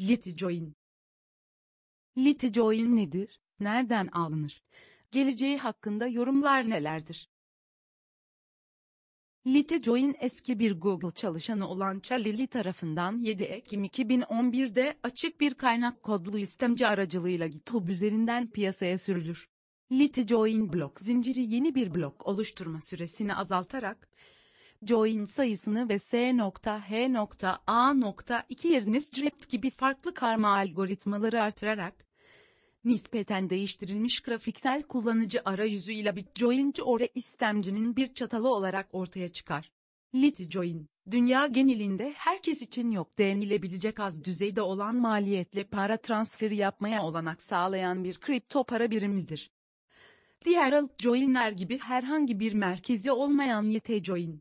Litijoin. Litijoin nedir? Nereden alınır? Geleceği hakkında yorumlar nelerdir? Litejoin eski bir Google çalışanı olan Charlie Lee tarafından 7 Ekim 2011'de açık bir kaynak kodlu istemci aracılığıyla GitHub üzerinden piyasaya sürülür. Litejoin blok zinciri yeni bir blok oluşturma süresini azaltarak join sayısını ve S.H.A.2 yerine strip gibi farklı karma algoritmaları artırarak, nispeten değiştirilmiş grafiksel kullanıcı ile BitJoin'ci ore istemcinin bir çatalı olarak ortaya çıkar. LitJoin, dünya genelinde herkes için yok denilebilecek az düzeyde olan maliyetle para transferi yapmaya olanak sağlayan bir kripto para birimidir. Diğer altcoin'ler gibi herhangi bir merkezi olmayan YTJoin,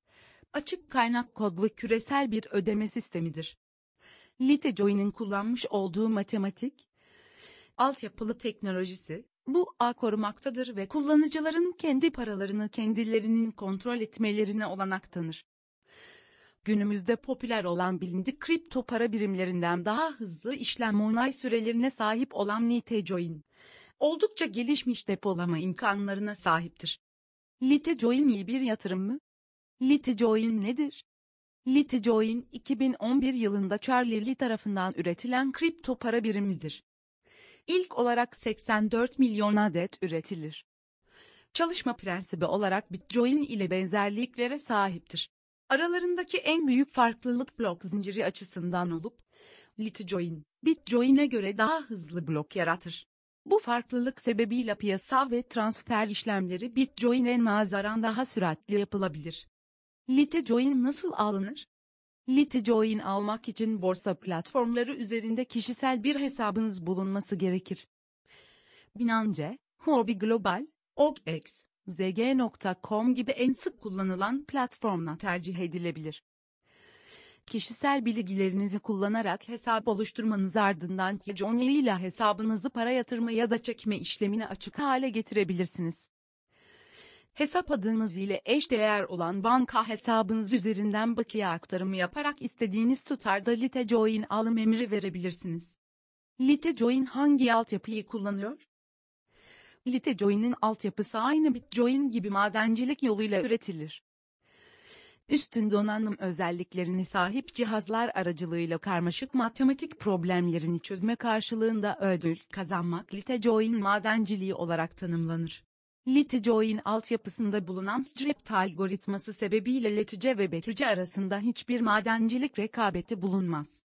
açık kaynak kodlu küresel bir ödeme sistemidir. Litecoin'in kullanmış olduğu matematik, altyapılı teknolojisi, bu ağ korumaktadır ve kullanıcıların kendi paralarını kendilerinin kontrol etmelerine olanak tanır. Günümüzde popüler olan bilindik kripto para birimlerinden daha hızlı işlem onay sürelerine sahip olan Litecoin, oldukça gelişmiş depolama imkanlarına sahiptir. Litecoin iyi bir yatırım mı? Litijoin nedir? Litijoin 2011 yılında Charlie Lee tarafından üretilen kripto para birimidir. İlk olarak 84 milyon adet üretilir. Çalışma prensibi olarak Bitcoin ile benzerliklere sahiptir. Aralarındaki en büyük farklılık blok zinciri açısından olup, Litijoin, Bitcoin'e göre daha hızlı blok yaratır. Bu farklılık sebebiyle piyasa ve transfer işlemleri Bitcoin'e nazaran daha süratli yapılabilir. Litecoin nasıl alınır? Litecoin almak için borsa platformları üzerinde kişisel bir hesabınız bulunması gerekir. Binance, Huobi Global, OKX, ZG.com gibi en sık kullanılan platformla tercih edilebilir. Kişisel bilgilerinizi kullanarak hesap oluşturmanız ardından Kijonya ile hesabınızı para yatırma ya da çekme işlemini açık hale getirebilirsiniz hesap adınız ile eş değer olan banka hesabınız üzerinden bakiye aktarımı yaparak istediğiniz tutarda LiteJoin alım emri verebilirsiniz. LiteJoin hangi altyapıyı kullanıyor? LiteJoin'in altyapısı aynı Bitcoin gibi madencilik yoluyla üretilir. Üstün donanım özelliklerini sahip cihazlar aracılığıyla karmaşık matematik problemlerini çözme karşılığında ödül kazanmak LiteJoin madenciliği olarak tanımlanır. LitJoin altyapısında bulunan script algoritması sebebiyle LTC ve BTC arasında hiçbir madencilik rekabeti bulunmaz.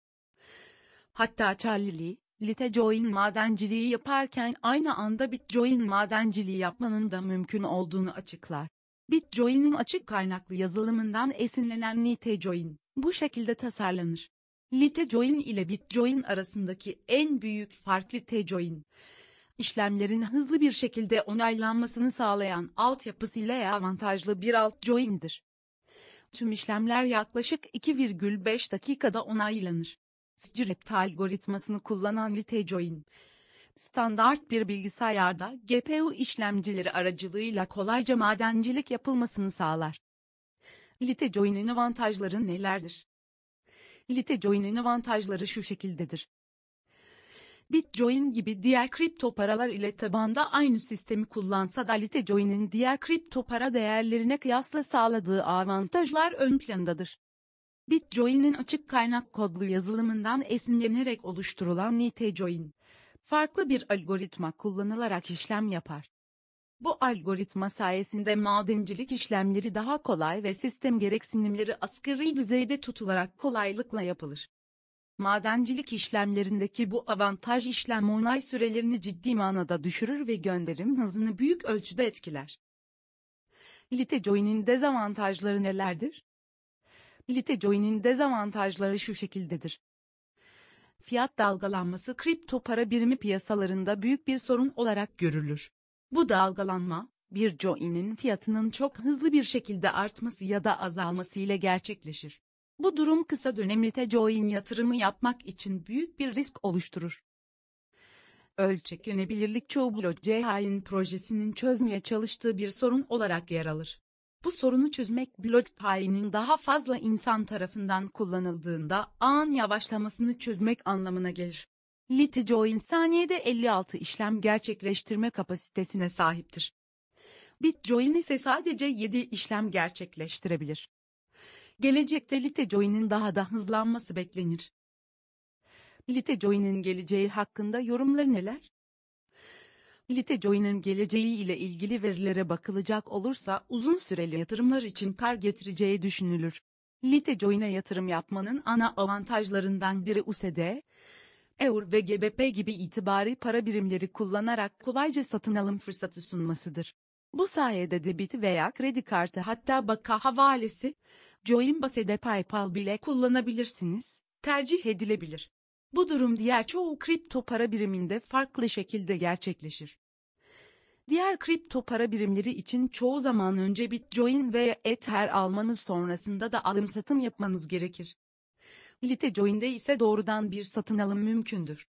Hatta Charlie, LitJoin madenciliği yaparken aynı anda Bitcoin madenciliği yapmanın da mümkün olduğunu açıklar. Bitcoin'in açık kaynaklı yazılımından esinlenen LitJoin, bu şekilde tasarlanır. LitJoin ile Bitcoin arasındaki en büyük fark LitJoin işlemlerin hızlı bir şekilde onaylanmasını sağlayan altyapısıyla avantajlı bir alt join'dir. Tüm işlemler yaklaşık 2,5 dakikada onaylanır. SCREPT algoritmasını kullanan LiteJoin, standart bir bilgisayarda GPU işlemcileri aracılığıyla kolayca madencilik yapılmasını sağlar. LiteJoin'in avantajları nelerdir? LiteJoin'in avantajları şu şekildedir. Bitcoin gibi diğer kripto paralar ile tabanda aynı sistemi kullansa da Litecoin'in diğer kripto para değerlerine kıyasla sağladığı avantajlar ön plandadır. Bitcoin'in açık kaynak kodlu yazılımından esinlenerek oluşturulan Litecoin, farklı bir algoritma kullanılarak işlem yapar. Bu algoritma sayesinde madencilik işlemleri daha kolay ve sistem gereksinimleri asgari düzeyde tutularak kolaylıkla yapılır. Madencilik işlemlerindeki bu avantaj işlem onay sürelerini ciddi manada düşürür ve gönderim hızını büyük ölçüde etkiler. Lite join'in dezavantajları nelerdir? Lite join'in dezavantajları şu şekildedir. Fiyat dalgalanması kripto para birimi piyasalarında büyük bir sorun olarak görülür. Bu dalgalanma, bir join'in fiyatının çok hızlı bir şekilde artması ya da azalması ile gerçekleşir. Bu durum kısa dönemli Tecoin yatırımı yapmak için büyük bir risk oluşturur. Ölçeklenebilirlik çoğu blockchain projesinin çözmeye çalıştığı bir sorun olarak yer alır. Bu sorunu çözmek blockchain'in daha fazla insan tarafından kullanıldığında ağın yavaşlamasını çözmek anlamına gelir. Litecoin saniyede 56 işlem gerçekleştirme kapasitesine sahiptir. Bitcoin ise sadece 7 işlem gerçekleştirebilir. Gelecekte Litecoin'in daha da hızlanması beklenir. Litecoin'in geleceği hakkında yorumlar neler? Litecoin'in geleceği ile ilgili verilere bakılacak olursa uzun süreli yatırımlar için kar getireceği düşünülür. Litecoin'e yatırım yapmanın ana avantajlarından biri USD, EUR ve GBP gibi itibari para birimleri kullanarak kolayca satın alım fırsatı sunmasıdır. Bu sayede debit veya kredi kartı hatta banka havalesi, Coinbase'de PayPal bile kullanabilirsiniz, tercih edilebilir. Bu durum diğer çoğu kripto para biriminde farklı şekilde gerçekleşir. Diğer kripto para birimleri için çoğu zaman önce Bitcoin veya Ether almanız sonrasında da alım satım yapmanız gerekir. Litecoin'de ise doğrudan bir satın alım mümkündür.